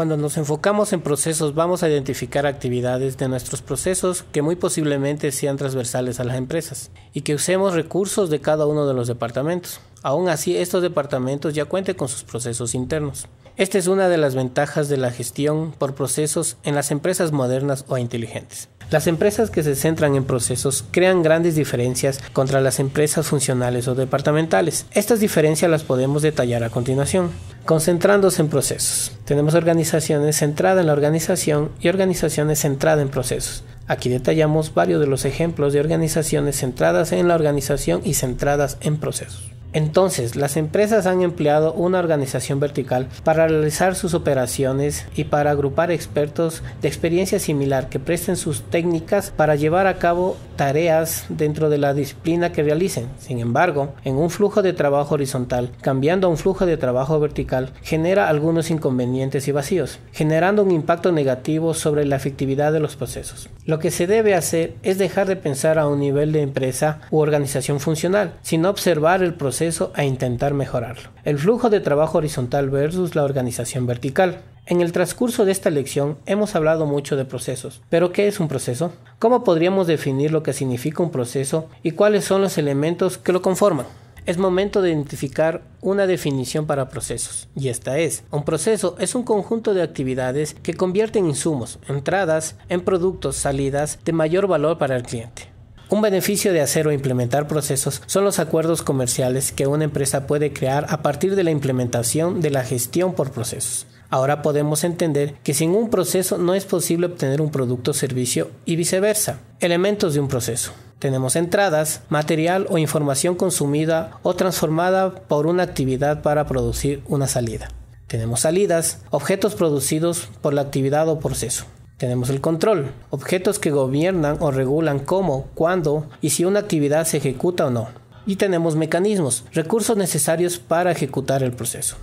Cuando nos enfocamos en procesos vamos a identificar actividades de nuestros procesos que muy posiblemente sean transversales a las empresas y que usemos recursos de cada uno de los departamentos. Aún así, estos departamentos ya cuenten con sus procesos internos. Esta es una de las ventajas de la gestión por procesos en las empresas modernas o inteligentes. Las empresas que se centran en procesos crean grandes diferencias contra las empresas funcionales o departamentales. Estas diferencias las podemos detallar a continuación. Concentrándose en procesos. Tenemos organizaciones centradas en la organización y organizaciones centradas en procesos. Aquí detallamos varios de los ejemplos de organizaciones centradas en la organización y centradas en procesos. Entonces, las empresas han empleado una organización vertical para realizar sus operaciones y para agrupar expertos de experiencia similar que presten sus técnicas para llevar a cabo tareas dentro de la disciplina que realicen. Sin embargo, en un flujo de trabajo horizontal, cambiando a un flujo de trabajo vertical, genera algunos inconvenientes y vacíos, generando un impacto negativo sobre la efectividad de los procesos. Lo que se debe hacer es dejar de pensar a un nivel de empresa u organización funcional, sino observar el proceso a e intentar mejorarlo. El flujo de trabajo horizontal versus la organización vertical. En el transcurso de esta lección hemos hablado mucho de procesos, pero ¿qué es un proceso? ¿Cómo podríamos definir lo que significa un proceso y cuáles son los elementos que lo conforman? Es momento de identificar una definición para procesos, y esta es, un proceso es un conjunto de actividades que convierten insumos, entradas, en productos, salidas de mayor valor para el cliente. Un beneficio de hacer o implementar procesos son los acuerdos comerciales que una empresa puede crear a partir de la implementación de la gestión por procesos. Ahora podemos entender que sin un proceso no es posible obtener un producto o servicio y viceversa. Elementos de un proceso. Tenemos entradas, material o información consumida o transformada por una actividad para producir una salida. Tenemos salidas, objetos producidos por la actividad o proceso. Tenemos el control, objetos que gobiernan o regulan cómo, cuándo y si una actividad se ejecuta o no. Y tenemos mecanismos, recursos necesarios para ejecutar el proceso.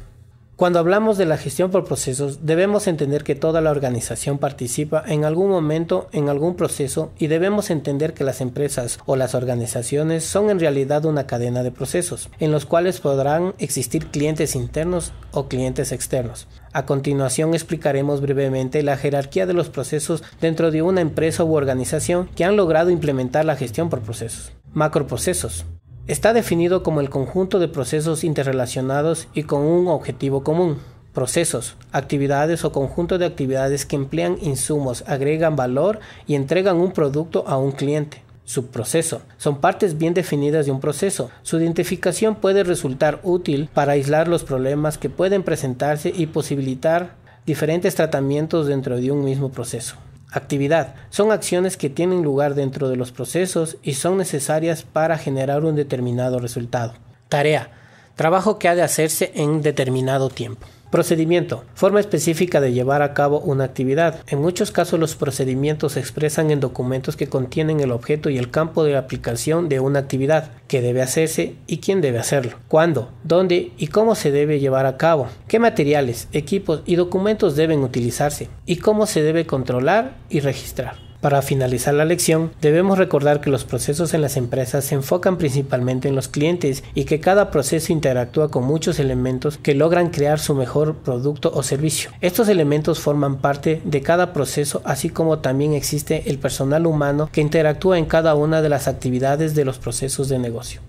Cuando hablamos de la gestión por procesos, debemos entender que toda la organización participa en algún momento en algún proceso y debemos entender que las empresas o las organizaciones son en realidad una cadena de procesos, en los cuales podrán existir clientes internos o clientes externos. A continuación explicaremos brevemente la jerarquía de los procesos dentro de una empresa u organización que han logrado implementar la gestión por procesos. Macroprocesos Está definido como el conjunto de procesos interrelacionados y con un objetivo común. Procesos, actividades o conjunto de actividades que emplean insumos, agregan valor y entregan un producto a un cliente. Subproceso. Son partes bien definidas de un proceso. Su identificación puede resultar útil para aislar los problemas que pueden presentarse y posibilitar diferentes tratamientos dentro de un mismo proceso. Actividad. Son acciones que tienen lugar dentro de los procesos y son necesarias para generar un determinado resultado. Tarea. Trabajo que ha de hacerse en determinado tiempo. Procedimiento. Forma específica de llevar a cabo una actividad. En muchos casos los procedimientos se expresan en documentos que contienen el objeto y el campo de aplicación de una actividad, qué debe hacerse y quién debe hacerlo, cuándo, dónde y cómo se debe llevar a cabo, qué materiales, equipos y documentos deben utilizarse y cómo se debe controlar y registrar. Para finalizar la lección, debemos recordar que los procesos en las empresas se enfocan principalmente en los clientes y que cada proceso interactúa con muchos elementos que logran crear su mejor producto o servicio. Estos elementos forman parte de cada proceso, así como también existe el personal humano que interactúa en cada una de las actividades de los procesos de negocio.